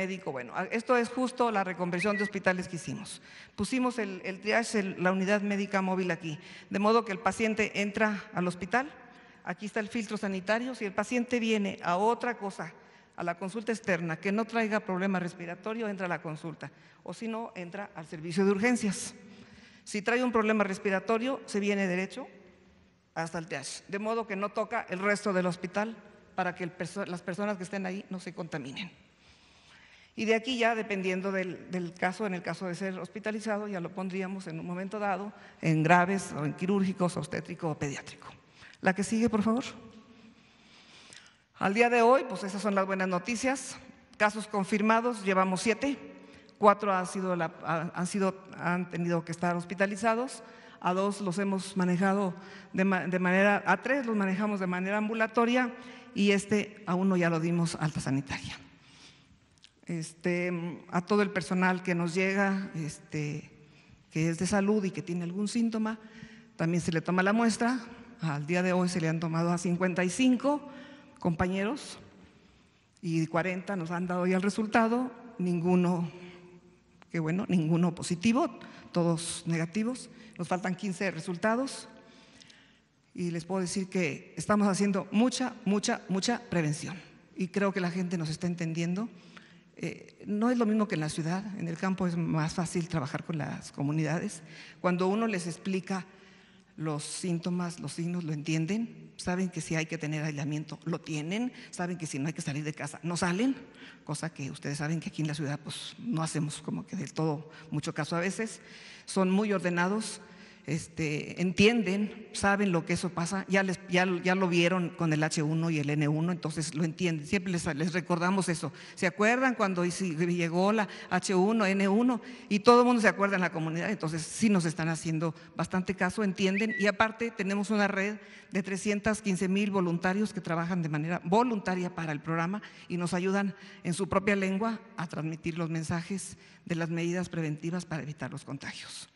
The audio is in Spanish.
médico. Bueno, esto es justo la reconversión de hospitales que hicimos. Pusimos el, triage, la unidad médica móvil aquí, de modo que el paciente entra al hospital, aquí está el filtro sanitario, si el paciente viene a otra cosa, a la consulta externa, que no traiga problema respiratorio, entra a la consulta, o si no, entra al servicio de urgencias. Si trae un problema respiratorio, se viene derecho hasta el triage, de modo que no toca el resto del hospital para que las personas que estén ahí no se contaminen. Y de aquí ya, dependiendo del, caso, en el caso de ser hospitalizado, ya lo pondríamos en un momento dado en graves o en quirúrgicos, obstétrico o pediátrico. La que sigue, por favor. Al día de hoy, pues esas son las buenas noticias. Casos confirmados, llevamos siete. Cuatro han, sido han, sido, han tenido que estar hospitalizados. A dos los hemos manejado de, de manera, a tres los manejamos de manera ambulatoria y este a uno ya lo dimos alta sanitaria. Este, a todo el personal que nos llega, este, que es de salud y que tiene algún síntoma, también se le toma la muestra. Al día de hoy se le han tomado a 55 compañeros y 40 nos han dado ya el resultado, ninguno, bueno, ninguno positivo, todos negativos. Nos faltan 15 resultados y les puedo decir que estamos haciendo mucha, mucha, mucha prevención. Y creo que la gente nos está entendiendo eh, no es lo mismo que en la ciudad, en el campo es más fácil trabajar con las comunidades. Cuando uno les explica los síntomas, los signos, lo entienden, saben que si hay que tener aislamiento, lo tienen, saben que si no hay que salir de casa, no salen, cosa que ustedes saben que aquí en la ciudad pues no hacemos como que del todo mucho caso a veces. Son muy ordenados, este, entienden, saben lo que eso pasa, ya, les, ya, ya, lo vieron con el H1 y el N1, entonces lo entienden, siempre les, les recordamos eso. ¿Se acuerdan cuando llegó la H1, N1 y todo el mundo se acuerda en la comunidad? Entonces sí nos están haciendo bastante caso, entienden y aparte tenemos una red de 315 mil voluntarios que trabajan de manera voluntaria para el programa y nos ayudan en su propia lengua a transmitir los mensajes de las medidas preventivas para evitar los contagios.